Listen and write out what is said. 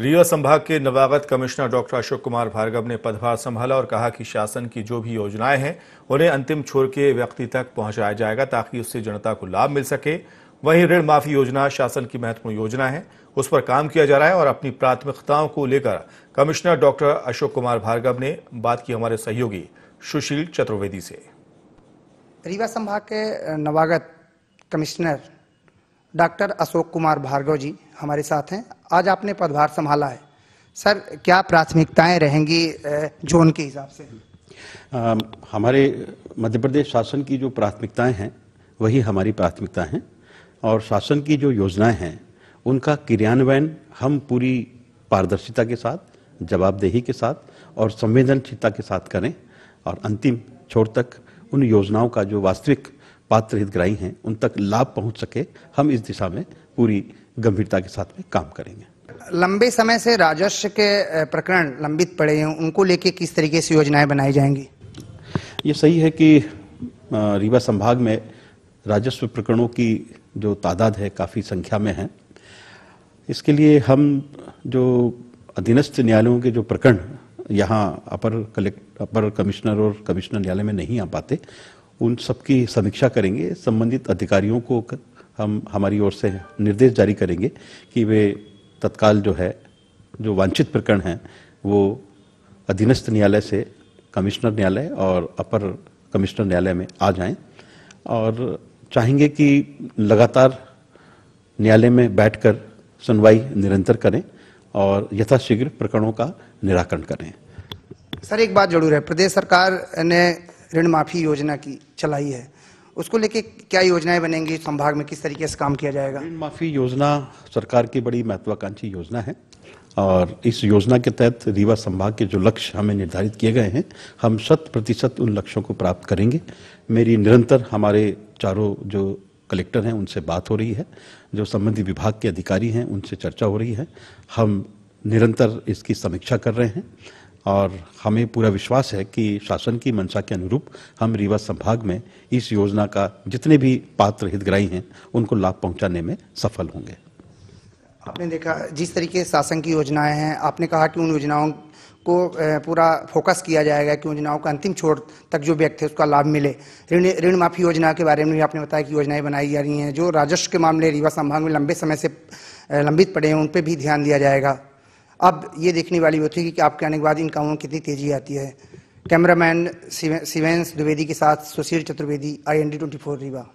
रीवा संभाग के नवागत कमिश्नर डॉक्टर अशोक कुमार भार्गव ने पदभार संभाला और कहा कि शासन की जो भी योजनाएं हैं उन्हें अंतिम छोर के व्यक्ति तक पहुंचाया जाएगा ताकि उससे जनता को लाभ मिल सके वहीं ऋण माफी योजना शासन की महत्वपूर्ण योजना है उस पर काम किया जा रहा है और अपनी प्राथमिकताओं को लेकर कमिश्नर डॉक्टर अशोक कुमार भार्गव ने बात की हमारे सहयोगी सुशील चतुर्वेदी से रीवा संभाग के नवागत कमिश्नर डॉक्टर अशोक कुमार भार्गव जी हमारे साथ हैं आज आपने पदभार संभाला है सर क्या प्राथमिकताएं रहेंगी जोन के हिसाब से आ, हमारे मध्य प्रदेश शासन की जो प्राथमिकताएं हैं वही हमारी प्राथमिकता हैं और शासन की जो योजनाएं हैं उनका क्रियान्वयन हम पूरी पारदर्शिता के साथ जवाबदेही के साथ और संवेदनशीलता के साथ करें और अंतिम छोर तक उन योजनाओं का जो वास्तविक पात्र हितग्राही हैं उन तक लाभ पहुंच सके हम इस दिशा में पूरी गंभीरता के साथ में काम करेंगे लंबे समय से राजस्व के प्रकरण लंबित पड़े हैं उनको लेके किस तरीके से योजनाएं बनाई जाएंगी ये सही है कि रीवा संभाग में राजस्व प्रकरणों की जो तादाद है काफ़ी संख्या में है इसके लिए हम जो अधीनस्थ न्यायालयों के जो प्रकरण यहाँ अपर कलेक्ट अपर कमिश्नर और कमिश्नर न्यायालय में नहीं आ पाते उन सबकी समीक्षा करेंगे संबंधित अधिकारियों को हम हमारी ओर से निर्देश जारी करेंगे कि वे तत्काल जो है जो वांछित प्रकरण हैं वो अधीनस्थ न्यायालय से कमिश्नर न्यायालय और अपर कमिश्नर न्यायालय में आ जाएं और चाहेंगे कि लगातार न्यायालय में बैठकर सुनवाई निरंतर करें और यथाशीघ्र प्रकरणों का निराकरण करें सर एक बात जरूर है प्रदेश सरकार ने ऋण माफी योजना की चलाई है उसको लेके क्या योजनाएं बनेंगी संभाग में किस तरीके से काम किया जाएगा ऋण माफी योजना सरकार की बड़ी महत्वाकांक्षी योजना है और इस योजना के तहत रीवा संभाग के जो लक्ष्य हमें निर्धारित किए गए हैं हम शत प्रतिशत उन लक्ष्यों को प्राप्त करेंगे मेरी निरंतर हमारे चारों जो कलेक्टर हैं उनसे बात हो रही है जो संबंधित विभाग के अधिकारी हैं उनसे चर्चा हो रही है हम निरंतर इसकी समीक्षा कर रहे हैं और हमें पूरा विश्वास है कि शासन की मंशा के अनुरूप हम रीवा संभाग में इस योजना का जितने भी पात्र हितग्राही हैं उनको लाभ पहुंचाने में सफल होंगे आपने देखा जिस तरीके शासन की योजनाएं हैं आपने कहा कि उन योजनाओं को पूरा फोकस किया जाएगा कि योजनाओं का अंतिम छोर तक जो व्यक्ति है उसका लाभ मिले ऋण ऋण माफी योजना के बारे में भी आपने बताया कि योजनाएं बनाई जा रही हैं जो राजस्व के मामले रीवा संभाग में लंबे समय से लंबित पड़े हैं उन पर भी ध्यान दिया जाएगा अब ये देखने वाली होती है कि आपके आने के बाद इन कामों में कितनी तेजी आती है कैमरामैन सिवेंस द्विवेदी के साथ Sushil Chaturvedi I N D twenty four Rewa